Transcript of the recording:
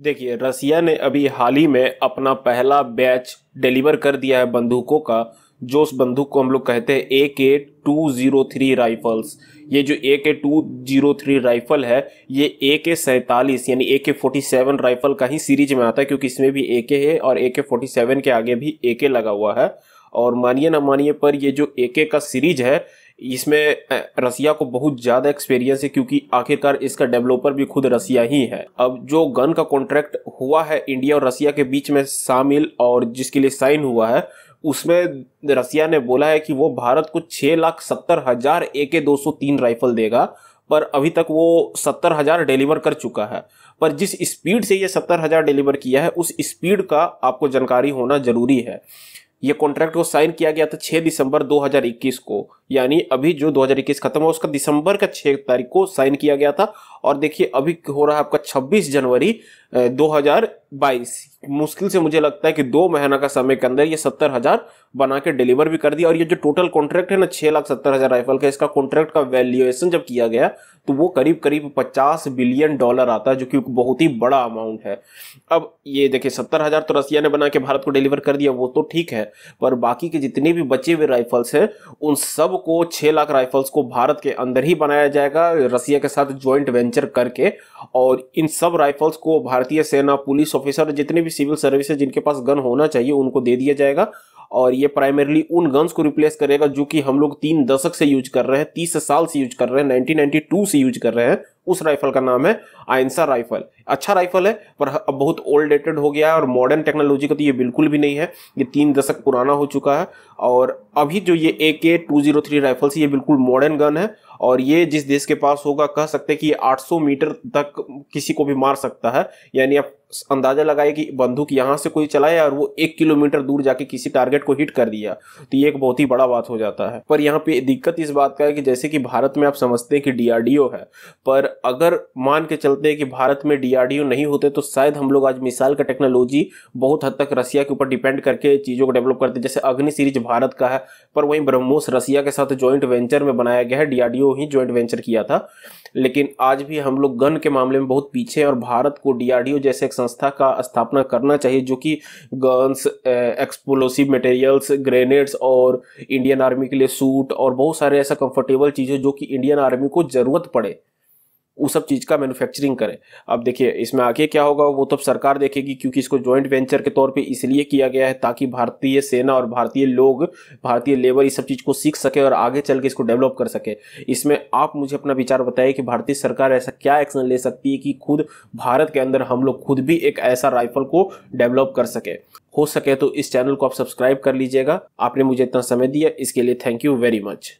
देखिए रसिया ने अभी हाल ही में अपना पहला बैच डिलीवर कर दिया है बंदूकों का जो उस बंदूक को हम लोग कहते हैं ए के टू जीरो थ्री राइफल्स ये जो ए के टू जीरो थ्री राइफल है ये ए के सैंतालीस यानी ए के फोर्टी सेवन राइफल का ही सीरीज में आता है क्योंकि इसमें भी ए के है और ए के फोर्टी सेवन के आगे भी ए के लगा हुआ है और मानिए ना मानिए पर ये जो ए के का सीरीज है इसमें रसिया को बहुत ज्यादा एक्सपीरियंस है क्योंकि आखिरकार इसका डेवलपर भी खुद रसिया ही है अब जो गन का कॉन्ट्रैक्ट हुआ है इंडिया और रसिया के बीच में शामिल और जिसके लिए साइन हुआ है उसमें रसिया ने बोला है कि वो भारत को छः लाख सत्तर हजार ए के दो सौ तीन राइफल देगा पर अभी तक वो सत्तर हजार डिलीवर कर चुका है पर जिस स्पीड से ये सत्तर हजार डिलीवर किया है उस स्पीड का आपको जानकारी होना जरूरी है ये कॉन्ट्रैक्ट को साइन किया गया था 6 दिसंबर 2021 को यानी अभी जो 2021 खत्म हुआ उसका दिसंबर का 6 तारीख को साइन किया गया था और देखिए अभी हो रहा है आपका 26 जनवरी बाईस मुश्किल से मुझे लगता है कि दो महीना का समय के अंदर ये सत्तर हजार बना के डिलीवर भी कर दिया और ये जो टोटल कॉन्ट्रैक्ट है ना छह लाख सत्तर हजार राइफल का इसका कॉन्ट्रैक्ट का वैल्यूएशन जब किया गया तो वो करीब करीब पचास बिलियन डॉलर आता है जो कि बहुत ही बड़ा अमाउंट है अब ये देखिए सत्तर हजार तो रसिया ने बना के भारत को डिलीवर कर दिया वो तो ठीक है पर बाकी के जितने भी बचे हुए राइफल्स हैं उन सब को छह लाख राइफल्स को भारत के अंदर ही बनाया जाएगा रसिया के साथ ज्वाइंट वेंचर करके और इन सब राइफल्स को भारतीय सेना पुलिस और ऑफिसर जितने भी सिविल सर्विस है जिनके पास गन होना चाहिए उनको दे दिया जाएगा और ये प्राइमरली उन गन्स को रिप्लेस करेगा जो कि हम लोग तीन दशक से यूज कर रहे हैं तीस साल से यूज कर रहे हैं टू से यूज कर रहे हैं उस राइफल का नाम है आइंसा राइफल अच्छा राइफल है पर अब बहुत ओल्ड डेटेड हो गया है और मॉडर्न टेक्नोलॉजी का तो ये बिल्कुल भी नहीं है ये तीन दशक पुराना हो चुका है और अभी जो ये ए के टू जीरो थ्री राइफल्स ये बिल्कुल मॉडर्न गन है और ये जिस देश के पास होगा कह सकते हैं कि ये 800 मीटर तक किसी को भी मार सकता है यानी आप अंदाजा लगाए कि बंदूक यहाँ से कोई चलाया और वो एक किलोमीटर दूर जाके किसी टारगेट को हिट कर दिया तो ये एक बहुत ही बड़ा बात हो जाता है पर यहाँ पे दिक्कत इस बात का है कि जैसे कि भारत में आप समझते हैं कि डीआरडीओ है पर अगर मान के चलते हैं कि भारत में डीआरडीओ नहीं होते तो शायद हम लोग आज मिसाइल का टेक्नोलॉजी बहुत हद तक रसिया के ऊपर डिपेंड करके चीज़ों को डेवलप करते जैसे अग्नि सीरीज भारत का है पर वहीं ब्रह्मोस रसिया के साथ ज्वाइंट वेंचर में बनाया गया है डीआरडीओ ही ज्वाइंट वेंचर किया था लेकिन आज भी हम लोग गन के मामले में बहुत पीछे हैं और भारत को डीआरडीओ जैसे एक संस्था का स्थापना करना चाहिए जो कि गन्स एक्सप्लोसिव मटेरियल्स ग्रेनेड्स और इंडियन आर्मी के लिए सूट और बहुत सारे ऐसा कंफर्टेबल चीज़ें जो कि इंडियन आर्मी को ज़रूरत पड़े उस सब चीज़ का मैन्युफैक्चरिंग करें अब देखिए इसमें आगे क्या होगा वो तो सरकार देखेगी क्योंकि इसको जॉइंट वेंचर के तौर पे इसलिए किया गया है ताकि भारतीय सेना और भारतीय लोग भारतीय लेबर इस सब चीज़ को सीख सके और आगे चल के इसको डेवलप कर सके इसमें आप मुझे अपना विचार बताइए कि भारतीय सरकार ऐसा क्या एक्शन ले सकती है कि खुद भारत के अंदर हम लोग खुद भी एक ऐसा राइफल को डेवलप कर सके हो सके तो इस चैनल को आप सब्सक्राइब कर लीजिएगा आपने मुझे इतना समय दिया इसके लिए थैंक यू वेरी मच